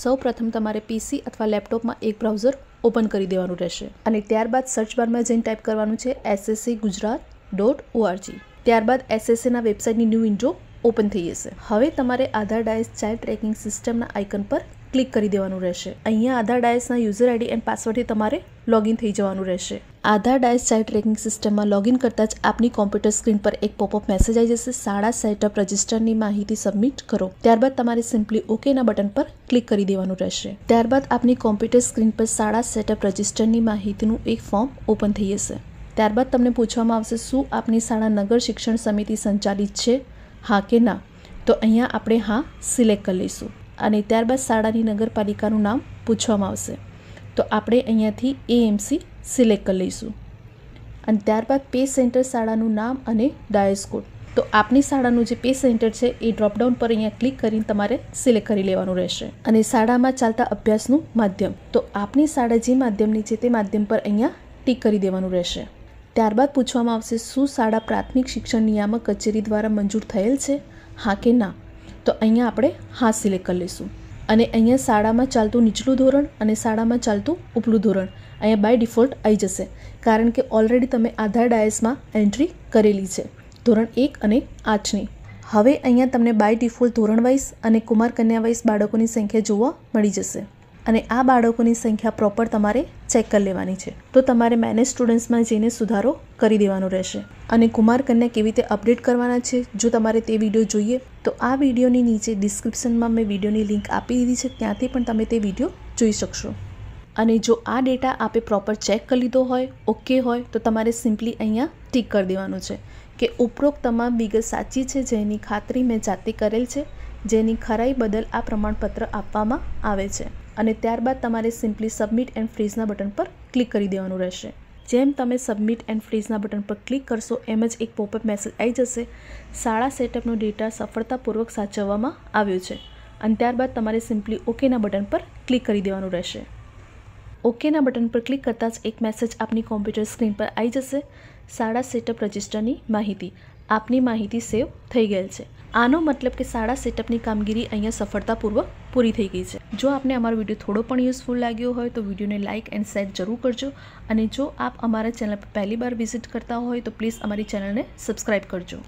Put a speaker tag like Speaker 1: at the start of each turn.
Speaker 1: સૌ પ્રથમ તમારે પીસી અથવા લેપટોપમાં એક બ્રાઉઝર ઓપન કરી દેવાનું રહેશે અને ત્યારબાદ સર્ચ બારમાં જઈને ટાઈપ કરવાનું છે એસએસસી ગુજરાત ડોટ ઓઆરજી ત્યારબાદ એસએસસીના વેબસાઇટની ન્યૂ વિન્ડો ઓપન થઈ જશે હવે તમારે આધાર ડાયસ ચાઇલ્ડ ટ્રેકિંગ સિસ્ટમના આઇકન પર ક્લિક કરી દેવાનું રહેશે અહીંયા આધાર ડાયસના યુઝર આઈડી એન્ડ પાસવર્ડથી તમારે લોગિન થઈ જવાનું રહેશે આધાર ડાયસ ચાઇલ્ડ ટ્રેકિંગ સિસ્ટમમાં લોગિન કરતાં જ આપની કોમ્પ્યુટર સ્ક્રીન પર એક પોપઅપ મેસેજ આવી જશે શાળા સેટઅપ રજિસ્ટરની માહિતી સબમિટ કરો ત્યારબાદ તમારે સિમ્પલી ઓકેના બટન પર ક્લિક કરી દેવાનું રહેશે ત્યારબાદ આપની કોમ્પ્યુટર સ્ક્રીન પર શાળા સેટઅપ રજિસ્ટરની માહિતીનું એક ફોર્મ ઓપન થઈ જશે ત્યારબાદ તમને પૂછવામાં આવશે શું આપની શાળા નગર શિક્ષણ સમિતિ સંચાલિત છે હા કે ના તો અહીંયા આપણે હા સિલેક્ટ કરી લઈશું અને ત્યારબાદ શાળાની નગરપાલિકાનું નામ પૂછવામાં આવશે તો આપણે અહીંયાથી એએમસી સિલેક્ટ કરી લઈશું અને ત્યારબાદ પે સેન્ટર શાળાનું નામ અને ડાયસ કોડ તો આપની શાળાનું જે પે સેન્ટર છે એ ડ્રોપડાઉન પર અહીંયા ક્લિક કરીને તમારે સિલેક્ટ કરી લેવાનું રહેશે અને શાળામાં ચાલતા અભ્યાસનું માધ્યમ તો આપની શાળા જે માધ્યમની છે તે માધ્યમ પર અહીંયા ટીક કરી દેવાનું રહેશે ત્યારબાદ પૂછવામાં આવશે શું શાળા પ્રાથમિક શિક્ષણ નિયામક કચેરી દ્વારા મંજૂર થયેલ છે હા કે ના તો અહીંયા આપણે હા સિલેક્ટ કરી લઈશું અને અહીંયા શાળામાં ચાલતું નીચલું ધોરણ અને શાળામાં ચાલતું ઉપલું ધોરણ અહીંયા બાય ડિફોલ્ટ આવી જશે કારણ કે ઓલરેડી તમે આધાર ડાયસમાં એન્ટ્રી કરેલી છે ધોરણ એક અને આઠની હવે અહીંયા તમને બાય ડિફોલ્ટ ધોરણ વાઇઝ અને કુમાર કન્યા વાઇઝ બાળકોની સંખ્યા જોવા મળી જશે અને આ બાળકોની સંખ્યા પ્રોપર તમારે ચેક કરી લેવાની છે તો તમારે મેનેજ સ્ટુડન્ટ્સમાં જઈને સુધારો કરી દેવાનો રહેશે અને કુમાર કન્યા કેવી રીતે અપડેટ કરવાના છે જો તમારે તે વિડીયો જોઈએ તો આ વિડીયોની નીચે ડિસ્ક્રિપ્શનમાં મેં વિડીયોની લિંક આપી દીધી છે ત્યાંથી પણ તમે તે વિડીયો જોઈ શકશો અને જો આ ડેટા આપે પ્રોપર ચેક કરી લીધો હોય ઓકે હોય તો તમારે સિમ્પલી અહીંયા ટીક કરી દેવાનું છે કે ઉપરોક્ત તમામ વિગત સાચી છે જેની ખાતરી મેં જાતે કરેલ છે જેની ખરાઈ બદલ આ પ્રમાણપત્ર આપવામાં આવે છે અને ત્યારબાદ તમારે સિમ્પલી સબમિટ એન્ડ ફ્રીઝના બટન પર ક્લિક કરી દેવાનું રહેશે જેમ તમે સબમિટ એન્ડ ફ્રીઝના બટન પર ક્લિક કરશો એમ જ એક પોપઅપ મેસેજ આવી જશે શાળા સેટઅપનો ડેટા સફળતાપૂર્વક સાચવવામાં આવ્યો છે અને ત્યારબાદ તમારે સિમ્પલી ઓકેના બટન પર ક્લિક કરી દેવાનું રહેશે ઓકેના બટન પર ક્લિક કરતાં જ એક મેસેજ આપની કોમ્પ્યુટર સ્ક્રીન પર આવી જશે શાળા સેટઅપ રજિસ્ટરની માહિતી આપની માહિતી સેવ થઈ ગયેલ છે આનો મતલબ કે શાળા સેટઅપની કામગીરી અહીંયા સફળતાપૂર્વક પૂરી થઈ ગઈ છે જો આપને અમારો વિડીયો થોડો પણ યુઝફુલ લાગ્યો હોય તો વિડીયોને લાઇક એન્ડ શેર જરૂર કરજો અને જો આપ અમારા ચેનલ પર પહેલી વાર વિઝિટ કરતા હોય તો પ્લીઝ અમારી ચેનલને સબસ્ક્રાઈબ કરજો